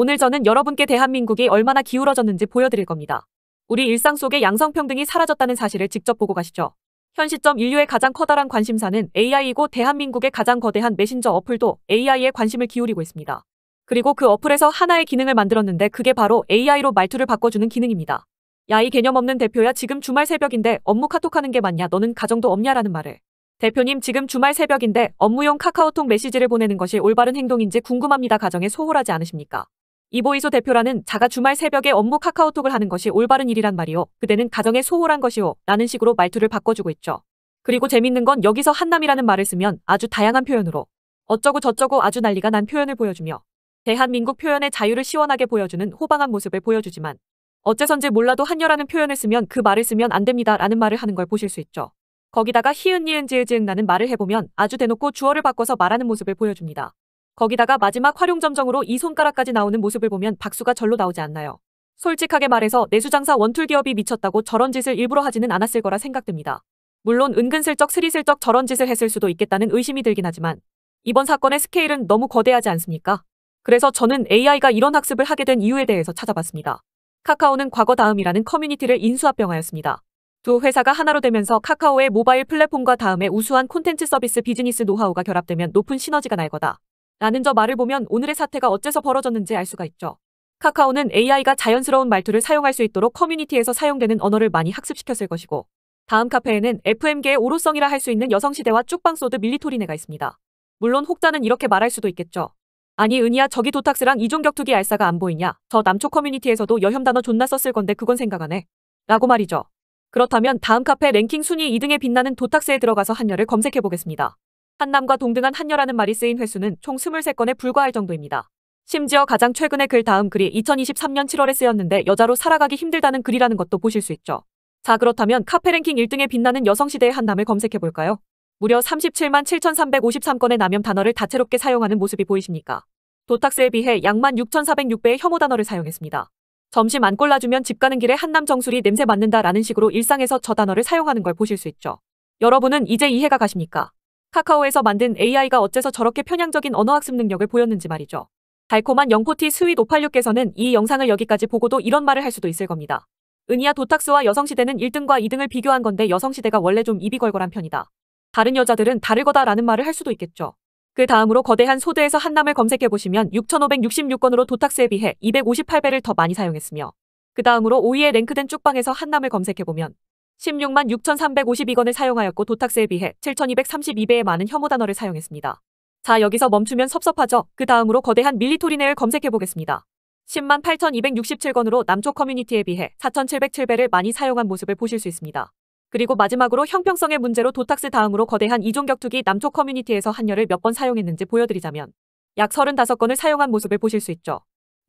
오늘 저는 여러분께 대한민국이 얼마나 기울어졌는지 보여드릴 겁니다. 우리 일상 속에 양성평등이 사라졌다는 사실을 직접 보고 가시죠. 현 시점 인류의 가장 커다란 관심사는 AI이고 대한민국의 가장 거대한 메신저 어플도 AI에 관심을 기울이고 있습니다. 그리고 그 어플에서 하나의 기능을 만들었는데 그게 바로 AI로 말투를 바꿔주는 기능입니다. 야 이 개념 없는 대표야 지금 주말 새벽인데 업무 카톡하는 게 맞냐 너는 가정도 없냐라는 말을 대표님 지금 주말 새벽인데 업무용 카카오톡 메시지를 보내는 것이 올바른 행동인지 궁금합니다 가정에 소홀하지 않으십니까? 이보이소 대표라는 자가 주말 새벽에 업무 카카오톡을 하는 것이 올바른 일이란 말이오. 그대는 가정에 소홀한 것이오. 라는 식으로 말투를 바꿔주고 있죠. 그리고 재밌는 건 여기서 한남이라는 말을 쓰면 아주 다양한 표현으로 어쩌고 저쩌고 아주 난리가 난 표현을 보여주며 대한민국 표현의 자유를 시원하게 보여주는 호방한 모습을 보여주지만 어째선지 몰라도 한여라는 표현을 쓰면 그 말을 쓰면 안 됩니다 라는 말을 하는 걸 보실 수 있죠. 거기다가 히은 니은 지읒 지은 나는 말을 해보면 아주 대놓고 주어를 바꿔서 말하는 모습을 보여줍니다. 거기다가 마지막 활용점정으로 이 손가락까지 나오는 모습을 보면 박수가 절로 나오지 않나요. 솔직하게 말해서 내수장사 원툴 기업이 미쳤다고 저런 짓을 일부러 하지는 않았을 거라 생각됩니다. 물론 은근슬쩍 스리슬쩍 저런 짓을 했을 수도 있겠다는 의심이 들긴 하지만 이번 사건의 스케일은 너무 거대하지 않습니까? 그래서 저는 AI가 이런 학습을 하게 된 이유에 대해서 찾아봤습니다. 카카오는 과거 다음이라는 커뮤니티를 인수합병하였습니다. 두 회사가 하나로 되면서 카카오의 모바일 플랫폼과 다음의 우수한 콘텐츠 서비스 비즈니스 노하우가 결합되면 높은 시너지가 날 거다. 라는 저 말을 보면 오늘의 사태가 어째서 벌어졌는지 알 수가 있죠. 카카오는 AI가 자연스러운 말투를 사용할 수 있도록 커뮤니티에서 사용되는 언어를 많이 학습시켰을 것이고 다음 카페에는 FM계의 오로성이라 할 수 있는 여성시대와 쭉방소드 밀리토리네가 있습니다. 물론 혹자는 이렇게 말할 수도 있겠죠. 아니 은희야 저기 도탁스랑 이종 격투기 알싸가 안 보이냐. 저 남초 커뮤니티에서도 여혐 단어 존나 썼을 건데 그건 생각 안 해. 라고 말이죠. 그렇다면 다음 카페 랭킹 순위 2등에 빛나는 도탁스에 들어가서 한여를 검색해보겠습니다. 한남과 동등한 한녀라는 말이 쓰인 횟수는 총 23건에 불과할 정도입니다. 심지어 가장 최근의 글 다음 글이 2023년 7월에 쓰였는데 여자로 살아가기 힘들다는 글이라는 것도 보실 수 있죠. 자 그렇다면 카페 랭킹 1등에 빛나는 여성시대의 한남을 검색해볼까요? 무려 37만 7,353건의 남염 단어를 다채롭게 사용하는 모습이 보이십니까? 도탁스에 비해 약만 6,406배의 혐오 단어를 사용했습니다. 점심 안 골라주면 집 가는 길에 한남 정수리 냄새 맡는다 라는 식으로 일상에서 저 단어를 사용하는 걸 보실 수 있죠. 여러분은 이제 이해가 가십니까? 카카오에서 만든 AI가 어째서 저렇게 편향적인 언어학습 능력을 보였는지 말이죠. 달콤한 영포티 스윗 586께서는 이 영상을 여기까지 보고도 이런 말을 할 수도 있을 겁니다. 은희야 도탁스와 여성시대는 1등과 2등을 비교한 건데 여성시대가 원래 좀 입이 걸걸한 편이다. 다른 여자들은 다를 거다라는 말을 할 수도 있겠죠. 그 다음으로 거대한 소드에서 한남을 검색해보시면 6,566건으로 도탁스에 비해 258배를 더 많이 사용했으며 그 다음으로 5위에 랭크된 쭉방에서 한남을 검색해보면 16만 6,352건을 사용하였고 도탁세에 비해 7,232배의 많은 혐오 단어를 사용했습니다. 자 여기서 멈추면 섭섭하죠? 그 다음으로 거대한 밀리토리네을 검색해보겠습니다. 10만 8,267건으로 남쪽 커뮤니티에 비해 4,707배를 많이 사용한 모습을 보실 수 있습니다. 그리고 마지막으로 형평성의 문제로 도탁스 다음으로 거대한 이종 격투기 남쪽 커뮤니티에서 한열을 몇 번 사용했는지 보여드리자면 약 35건을 사용한 모습을 보실 수 있죠.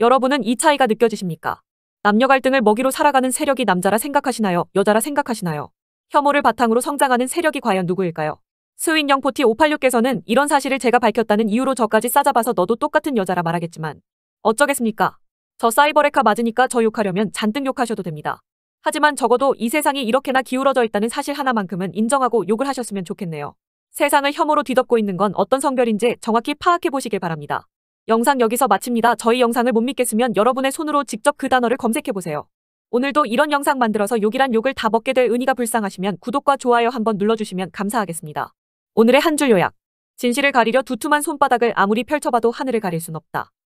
여러분은 이 차이가 느껴지십니까? 남녀 갈등을 먹이로 살아가는 세력이 남자라 생각하시나요? 여자라 생각하시나요? 혐오를 바탕으로 성장하는 세력이 과연 누구일까요? 스윙영 포티 586께서는 이런 사실을 제가 밝혔다는 이유로 저까지 싸잡아서 너도 똑같은 여자라 말하겠지만 어쩌겠습니까? 저 사이버레카 맞으니까 저 욕하려면 잔뜩 욕하셔도 됩니다. 하지만 적어도 이 세상이 이렇게나 기울어져 있다는 사실 하나만큼은 인정하고 욕을 하셨으면 좋겠네요. 세상을 혐오로 뒤덮고 있는 건 어떤 성별인지 정확히 파악해 보시길 바랍니다. 영상 여기서 마칩니다. 저희 영상을 못 믿겠으면 여러분의 손으로 직접 그 단어를 검색해보세요. 오늘도 이런 영상 만들어서 욕이란 욕을 다 먹게 될 은희가 불쌍하시면 구독과 좋아요 한번 눌러주시면 감사하겠습니다. 오늘의 한 줄 요약. 진실을 가리려 두툼한 손바닥을 아무리 펼쳐봐도 하늘을 가릴 순 없다.